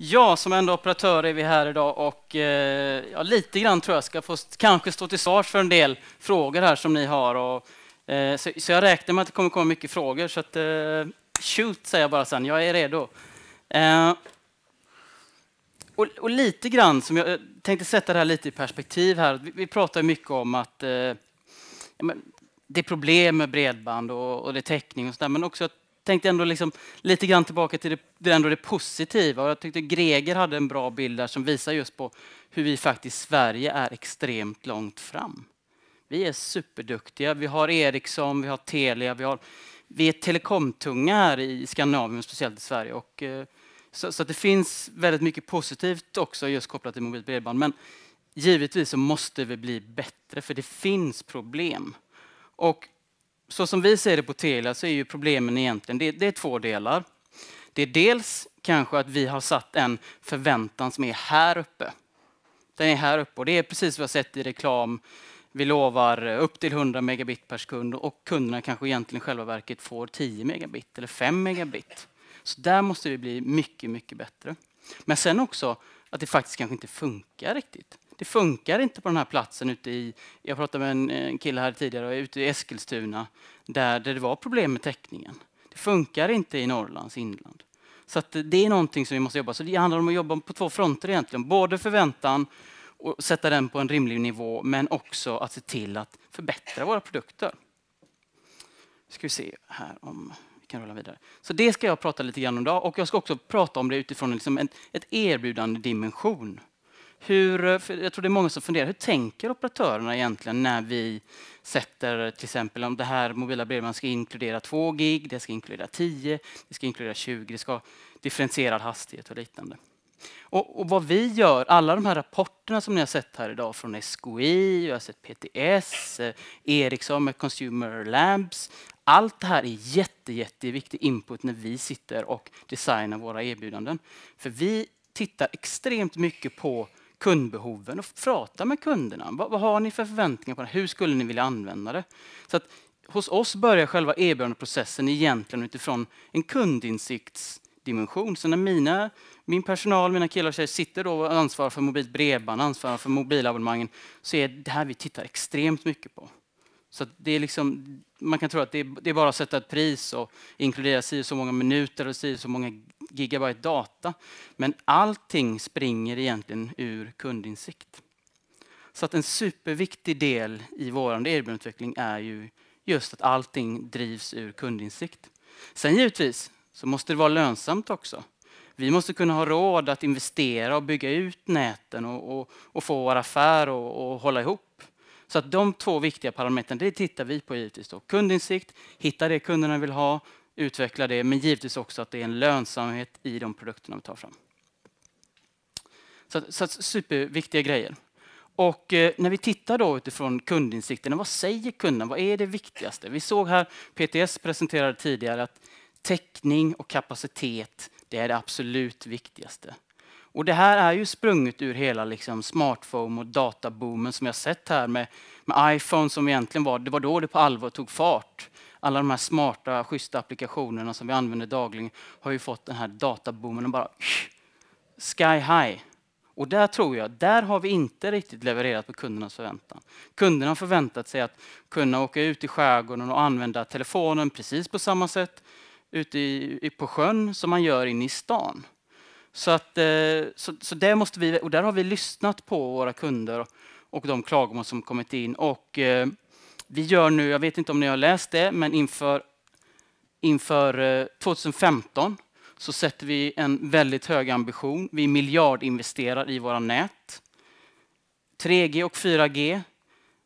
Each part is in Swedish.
Ja, som enda operatör är vi här idag och eh, ja, lite grann tror jag ska få kanske stå till svars för en del frågor här som ni har. Och, eh, så, så, jag räknar med att det kommer komma mycket frågor så att, eh, shoot säger jag bara sen, jag är redo. Eh, och, och, lite grann som jag eh, tänkte sätta det här lite i perspektiv här. Vi, vi pratar mycket om att eh, ja, det är problem med bredband och, och det är täckning och sådär men också att tänkte ändå liksom lite grann tillbaka till det, ändå det positiva. Och jag tyckte Greger hade en bra bild där som visar just på hur vi faktiskt Sverige är extremt långt fram. Vi är superduktiga. Vi har Ericsson, vi har Telia, vi, har, vi är telekomtunga här i Skandinavien, speciellt i Sverige. Och, eh, så, så det finns väldigt mycket positivt också just kopplat till mobilt bredband. Men givetvis så måste vi bli bättre, för det finns problem. Och så som vi ser det på Telia så är ju problemen egentligen, det, det är två delar. Det är dels kanske att vi har satt en förväntan som är här uppe. Den är här uppe och det är precis vad vi har sett i reklam. Vi lovar upp till 100 megabit per sekund och kunderna kanske egentligen själva verket får 10 megabit eller 5 megabit. Så där måste vi bli mycket, mycket bättre. Men sen också att det faktiskt kanske inte funkar riktigt det funkar inte på den här platsen ute i, jag pratade med en, kille här tidigare, ute i Eskilstuna, där, där det var problem med täckningen. Det funkar inte i Norrlands inland. Så det är någonting som vi måste jobba Så det handlar om att jobba på två fronter egentligen. Både förväntan och sätta den på en rimlig nivå, men också att se till att förbättra våra produkter. Ska vi se här om vi kan rulla vidare. Så det ska jag prata lite grann om idag och jag ska också prata om det utifrån liksom ett, ett erbjudande dimension hur, eh, jag tror det är många som funderar, hur tänker operatörerna egentligen när vi sätter till exempel om det här mobila bredband ska inkludera 2 gig, det ska inkludera 10, det ska inkludera 20, det ska ha differentierad hastighet och liknande. Och, och, vad vi gör, alla de här rapporterna som ni har sett här idag från SKI, jag har sett PTS, eh, Ericsson med Consumer Labs. Allt det här är jätte, jätteviktig input när vi sitter och designar våra erbjudanden. För vi tittar extremt mycket på kundbehoven och prata med kunderna. Vad, vad har ni för förväntningar på det? Hur skulle ni vilja använda det? Så att hos oss börjar själva erbjudandeprocessen egentligen utifrån en kundinsiktsdimension. Så när mina, min personal, mina killar och tjejer sitter då och ansvarar för mobilt bredband, ansvarar för mobilabonnemangen, så är det här vi tittar extremt mycket på. Så det är liksom, man kan tro att det är, det är bara att sätta ett pris och inkludera si så många minuter och si så många gigabyte data. Men allting springer egentligen ur kundinsikt. Så att en superviktig del i vår erbjudandeutveckling är ju just att allting drivs ur kundinsikt. Sen givetvis så måste det vara lönsamt också. Vi måste kunna ha råd att investera och bygga ut näten och, och, och få vår affär och, och, hålla ihop. Så att de två viktiga parametrarna, det tittar vi på givetvis. Då. Kundinsikt, hitta det kunderna vill ha utveckla det, men givetvis också att det är en lönsamhet i de produkterna vi tar fram. Så, så superviktiga grejer. Och eh, när vi tittar då utifrån kundinsikterna, vad säger kunden? Vad är det viktigaste? Vi såg här PTS presenterade tidigare att täckning och kapacitet, det är det absolut viktigaste. Och det här är ju sprunget ur hela liksom smartphone och databoomen som jag sett här med, med iPhone som egentligen var, det var då det på allvar tog fart alla de här smarta, schyssta applikationerna som vi använder dagligen har ju fått den här databoomen och bara sky high. Och där tror jag, där har vi inte riktigt levererat på kundernas förväntan. Kunderna har förväntat sig att kunna åka ut i skärgården och använda telefonen precis på samma sätt ute i, på sjön som man gör inne i stan. Så, att, eh, så, så där måste vi, och där har vi lyssnat på våra kunder och de klagomål som kommit in. Och eh, vi gör nu, jag vet inte om ni har läst det, men inför, inför 2015 eh, så sätter vi en väldigt hög ambition. Vi miljardinvesterar i våra nät. 3G och 4G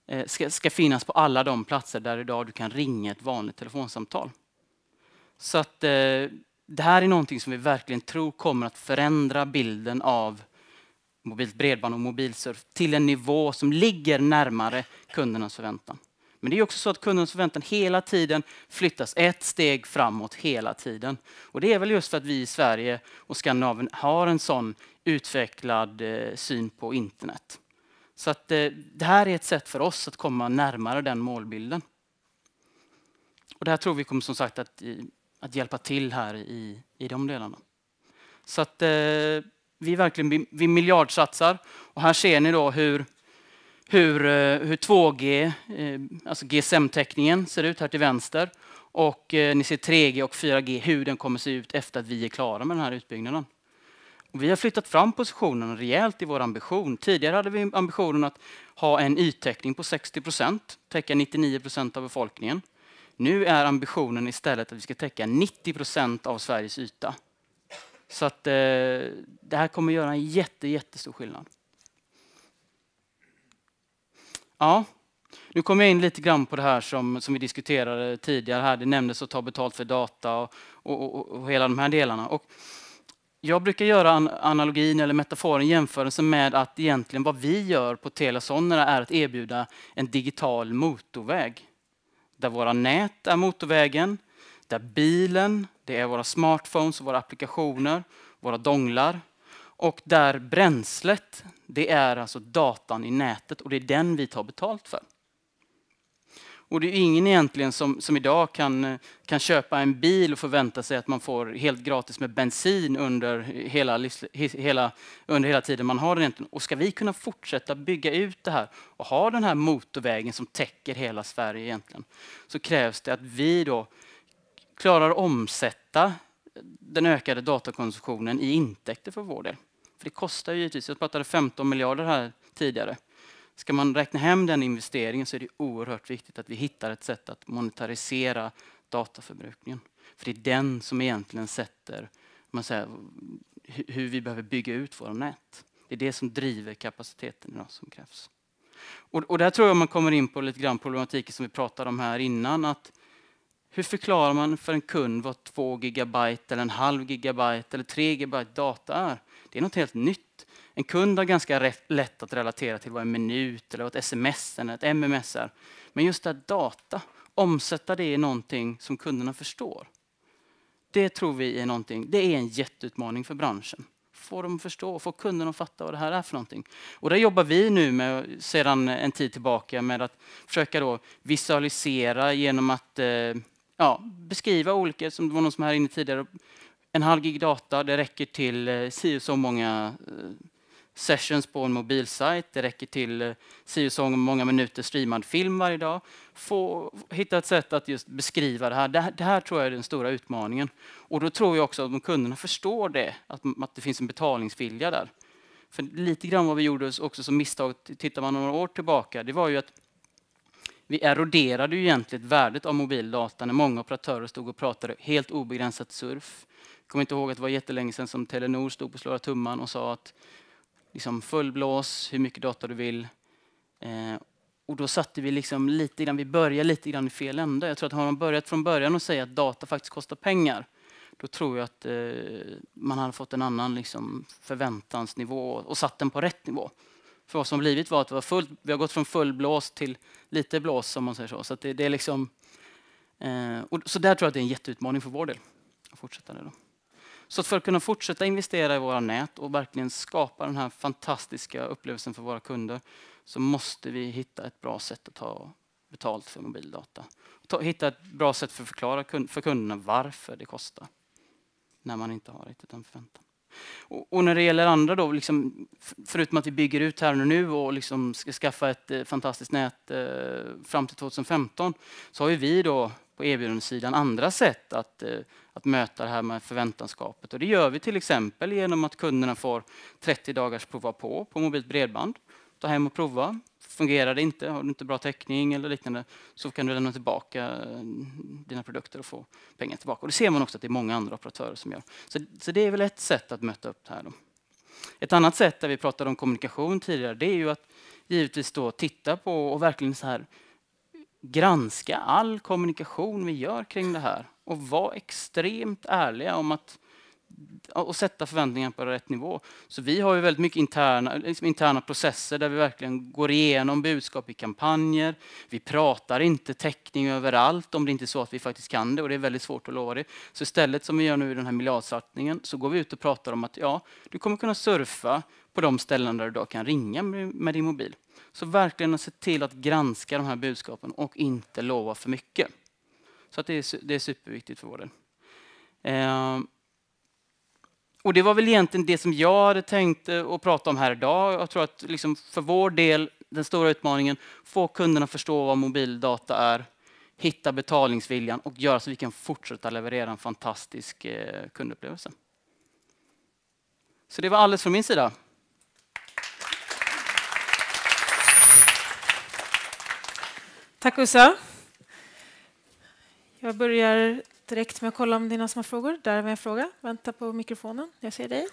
eh, ska, ska finnas på alla de platser där idag du kan ringa ett vanligt telefonsamtal. Så att eh, det här är någonting som vi verkligen tror kommer att förändra bilden av mobilt bredband och mobilsurf till en nivå som ligger närmare kundernas förväntan. Men det är också så att kundens förväntan hela tiden flyttas ett steg framåt hela tiden. Och det är väl just för att vi i Sverige och Skandinavien har en sån utvecklad eh, syn på internet. Så att eh, det här är ett sätt för oss att komma närmare den målbilden. Och det här tror vi kommer som sagt att, eh, att hjälpa till här i, i de delarna. Så att eh, vi verkligen vi miljardsatsar. Och här ser ni då hur hur, eh, hur 2G, eh, alltså GSM-täckningen, ser ut här till vänster. Och eh, ni ser 3G och 4G, hur den kommer se ut efter att vi är klara med den här utbyggnaden. Och vi har flyttat fram positionen rejält i vår ambition. Tidigare hade vi ambitionen att ha en yttäckning på 60 procent, täcka 99 procent av befolkningen. Nu är ambitionen istället att vi ska täcka 90 procent av Sveriges yta. Så att, eh, det här kommer göra en jätte, jättestor skillnad. Ja, nu kommer jag in lite grann på det här som, som vi diskuterade tidigare. Här. Det nämndes att ta betalt för data och, och, och, och hela de här delarna. Och jag brukar göra an analogin eller metaforen jämförelsen med att egentligen vad vi gör på Telia Sonera är att erbjuda en digital motorväg. Där våra nät är motorvägen, där bilen, det är våra smartphones och våra applikationer, våra donglar, och där bränslet, det är alltså datan i nätet och det är den vi tar betalt för. Och det är ingen egentligen som, som idag kan, kan köpa en bil och förvänta sig att man får helt gratis med bensin under hela, hela, under hela tiden man har den. Egentligen. Och ska vi kunna fortsätta bygga ut det här och ha den här motorvägen som täcker hela Sverige egentligen, så krävs det att vi då klarar omsätta den ökade datakonsumtionen i intäkter för vår del. För det kostar ju givetvis, jag pratade 15 miljarder här tidigare. Ska man räkna hem den investeringen så är det oerhört viktigt att vi hittar ett sätt att monetarisera dataförbrukningen. För det är den som egentligen sätter man säger, hur vi behöver bygga ut våra nät. Det är det som driver kapaciteten idag som krävs. Och, och där tror jag man kommer in på lite grann problematiken som vi pratade om här innan. Att hur förklarar man för en kund vad 2 gigabyte eller en halv gigabyte eller 3 gigabyte data är? Det är något helt nytt. En kund har ganska lätt att relatera till vad en minut, eller vad ett sms eller ett MMS är. Men just det här data, omsätta det i någonting som kunderna förstår. Det tror vi är någonting, det är en jätteutmaning för branschen. Få dem att förstå, få kunderna att fatta vad det här är för någonting. Och där jobbar vi nu med, sedan en tid tillbaka med att försöka då visualisera genom att eh, ja, beskriva olika, som det var någon som här inne tidigare, en halv gig data, det räcker till eh, si och så många eh, sessions på en mobilsajt, det räcker till eh, si och så många minuter streamad film varje dag. Få, hitta ett sätt att just beskriva det här. det här. Det här tror jag är den stora utmaningen. Och då tror jag också att om kunderna förstår det, att, att det finns en betalningsvilja där. För lite grann vad vi gjorde också som misstag, tittar man några år tillbaka, det var ju att vi eroderade ju egentligen värdet av mobildata när många operatörer stod och pratade helt obegränsat surf kommer inte ihåg att det var jättelänge sedan som Telenor stod på slåra tumman och sa att liksom blås hur mycket data du vill. Eh, och då satte vi liksom lite grann, vi började lite grann i fel ände. Jag tror att har man börjat från början och säga att data faktiskt kostar pengar, då tror jag att eh, man hade fått en annan liksom, förväntansnivå och satt den på rätt nivå. För vad som blivit var att var fullt, vi har gått från full blås till lite blås, som man säger så. Så, det, det, är liksom, eh, och, så där tror jag att det är en jätteutmaning för vår del. Att fortsätta det då. Så att för att kunna fortsätta investera i våra nät och verkligen skapa den här fantastiska upplevelsen för våra kunder så måste vi hitta ett bra sätt att ta betalt för mobildata. Hitta ett bra sätt för att förklara för kunderna varför det kostar när man inte har riktigt den förväntan. Och, och, när det gäller andra då, liksom, förutom att vi bygger ut här och nu och liksom ska skaffa ett eh, fantastiskt nät eh, fram till 2015, så har vi då på erbjudandesidan andra sätt att eh, att möta det här med förväntanskapet. Och det gör vi till exempel genom att kunderna får 30 dagars prova på på mobilt bredband. Ta hem och prova. Fungerar det inte, har du inte bra täckning eller liknande så kan du lämna tillbaka eh, dina produkter och få pengar tillbaka. Och det ser man också att det är många andra operatörer som gör. Så, så det är väl ett sätt att möta upp det här. Då. Ett annat sätt där vi pratade om kommunikation tidigare det är ju att givetvis då titta på och verkligen så här granska all kommunikation vi gör kring det här och vara extremt ärliga om att och sätta förväntningarna på rätt nivå. Så vi har ju väldigt mycket interna, liksom interna processer där vi verkligen går igenom budskap i kampanjer. Vi pratar inte täckning överallt om det inte är så att vi faktiskt kan det och det är väldigt svårt att lova det. Så istället som vi gör nu i den här miljardsatsningen så går vi ut och pratar om att ja, du kommer kunna surfa på de ställen där du då kan ringa med din mobil. Så verkligen se till att granska de här budskapen och inte lova för mycket. Så att det, är, det är superviktigt för vår del. Eh, och det var väl egentligen det som jag hade tänkt eh, att prata om här idag. Jag tror att liksom för vår del, den stora utmaningen, få kunderna förstå vad mobildata är, hitta betalningsviljan och göra så vi kan fortsätta leverera en fantastisk eh, kundupplevelse. Så det var alldeles från min sida. Tack Ussa. Jag börjar direkt med att kolla om det är någon som har frågor. Där har vi en fråga. Vänta på mikrofonen. Jag ser dig.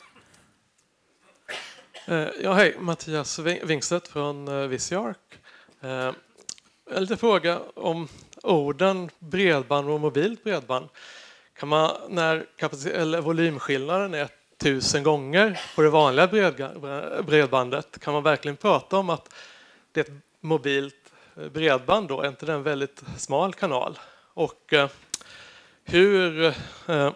Eh, ja, hej, Mattias Wingstedt från eh, Visiark. Eh, en liten fråga om orden bredband och mobilt bredband. Kan man, när eller volymskillnaden är tusen gånger på det vanliga bredbandet, kan man verkligen prata om att det är ett mobilt Eh, bredband då, är inte det en väldigt smal kanal? Och eh, hur eh,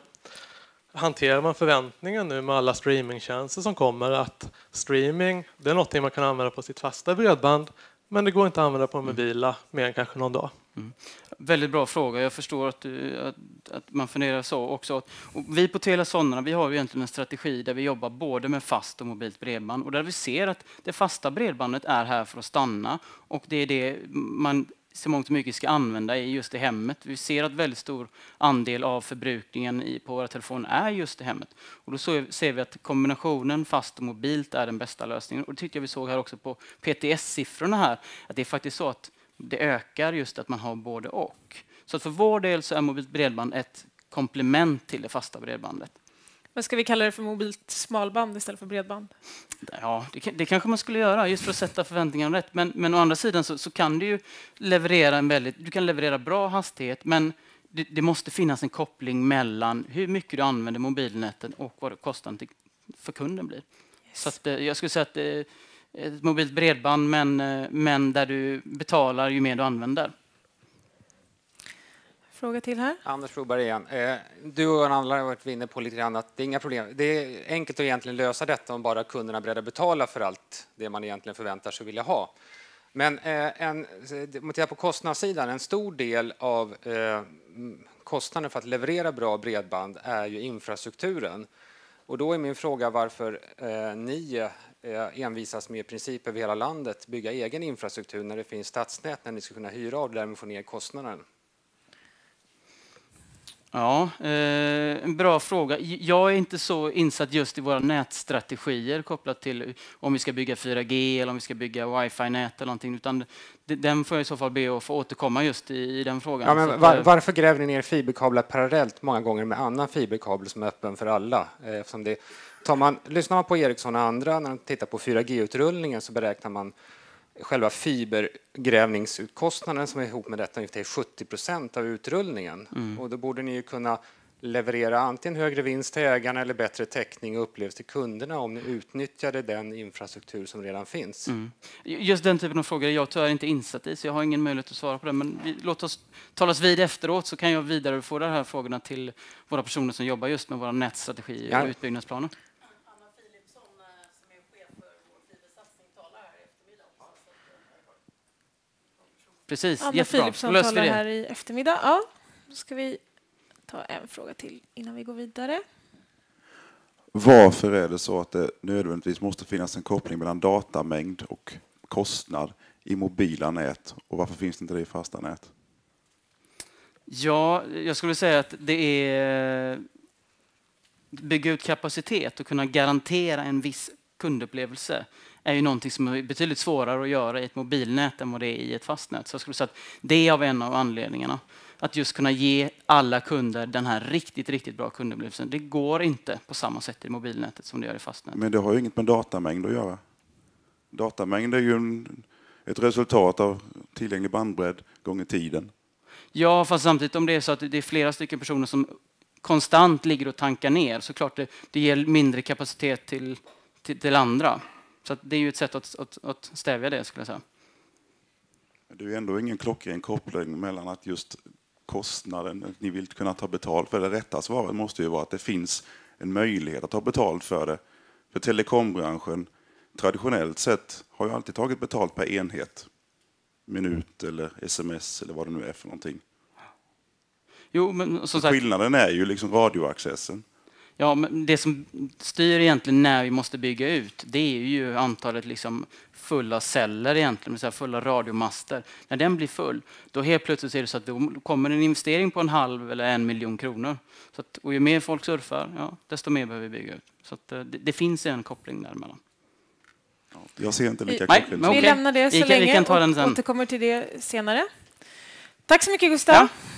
hanterar man förväntningen nu med alla streamingtjänster som kommer att streaming, det är någonting man kan använda på sitt fasta bredband men det går inte att använda på mobila mer än kanske någon dag? Mm. Väldigt bra fråga. Jag förstår att, du, att, att man funderar så också. Och vi på Telia Sonera vi har ju egentligen en strategi där vi jobbar både med fast och mobilt bredband och där vi ser att det fasta bredbandet är här för att stanna och det är det man så mångt mycket ska använda är just i hemmet. Vi ser att väldigt stor andel av förbrukningen i, på våra telefoner är just i hemmet. Och då ser vi att kombinationen fast och mobilt är den bästa lösningen. Och det tyckte jag vi såg här också på PTS-siffrorna här, att det är faktiskt så att det ökar just att man har både och. Så för vår del så är mobilt bredband ett komplement till det fasta bredbandet. Men ska vi kalla det för mobilt smalband istället för bredband? Ja, det, det kanske man skulle göra just för att sätta förväntningarna rätt. Men, men å andra sidan så, så, kan du ju leverera en väldigt, du kan leverera bra hastighet, men det, det, måste finnas en koppling mellan hur mycket du använder mobilnätet och vad kostnaden för kunden blir. Yes. Så att, eh, jag skulle säga att eh, ett mobilt bredband men, eh, men där du betalar ju mer du använder. Fråga till här. Anders Broberg igen. Eh, du och andra har varit inne på lite grann att det är inga problem. Det är enkelt att egentligen lösa detta om bara kunderna är beredda att betala för allt det man egentligen förväntar sig att vilja ha. Men eh, en, om man tittar på kostnadssidan, en stor del av kostnaden för att leverera bra bredband är ju infrastrukturen. Och då är min fråga varför ni Eh, envisas med i princip över hela landet bygga egen infrastruktur när det finns stadsnät när ni ska kunna hyra av det där och få ner kostnaden? Ja, eh, en bra fråga. Jag är inte så insatt just i våra nätstrategier kopplat till om vi ska bygga 4G eller om vi ska bygga wifi-nät eller någonting, utan den får jag i så fall be att få återkomma just i, den frågan. Ja, var, eh, varför gräver ni ner fiberkablar parallellt många gånger med annan fiberkabel som är öppen för alla? Eftersom det Tar man, lyssnar man på Ericsson och andra när de tittar på 4G-utrullningen så beräknar man själva fibergrävningsutkostnaden som är ihop med detta ungefär 70 procent av utrullningen. Mm. Och då borde ni ju kunna leverera antingen högre vinst till ägarna eller bättre täckning och upplevelse till kunderna om ni utnyttjade den infrastruktur som redan finns? Mm. Just den typen av frågor är jag tyvärr inte insatt i, så jag har ingen möjlighet att svara på det. Men vi, låt oss talas vid efteråt så kan jag vidarebefordra de här frågorna till våra personer som jobbar just med våra nätstrategier och ja. utbyggnadsplaner. Precis, Anna jättebra. Philipsson löser talar här i eftermiddag. Ja, då ska vi ta en fråga till innan vi går vidare. Varför är det så att det nödvändigtvis måste finnas en koppling mellan datamängd och kostnad i mobila nät och varför finns det inte det i fasta nät? Ja, jag skulle säga att det är bygga ut kapacitet och kunna garantera en viss kundupplevelse är ju någonting som är betydligt svårare att göra i ett mobilnät än vad det är i ett fastnät. Så jag skulle säga att det är av en av anledningarna. Att just kunna ge alla kunder den här riktigt, riktigt bra kundupplevelsen. Det går inte på samma sätt i mobilnätet som det gör i fastnätet. Men det har ju inget med datamängd att göra. Datamängd är ju en, ett resultat av tillgänglig bandbredd gånger tiden. Ja, fast samtidigt om det är så att det är flera stycken personer som konstant ligger och tankar ner så klart det, det ger mindre kapacitet till till, till andra. Så det är ju ett sätt att, att, att, stävja det skulle jag säga. Det är ändå ingen klockren koppling mellan att just kostnaden, att ni vill kunna ta betalt för det. Rätta svaret måste ju vara att det finns en möjlighet att ta betalt för det. För telekombranschen traditionellt sett har ju alltid tagit betalt per enhet. Minut eller sms eller vad det nu är för någonting. Jo, men, som sagt... Skillnaden är ju liksom radioaccessen. Ja, men det som styr egentligen när vi måste bygga ut det är ju antalet liksom fulla celler, egentligen, så fulla radiomaster. När den blir full, då helt plötsligt är det så att då kommer en investering på en halv eller en miljon kronor. Så att, och ju mer folk surfar, ja, desto mer behöver vi bygga ut. Så att, eh, det, det finns en koppling däremellan. Jag ser inte lika koppling. Vi okay. lämnar det så vi kan, länge vi kan ta den sen. och återkommer till det senare. Tack så mycket, Gustav. Ja.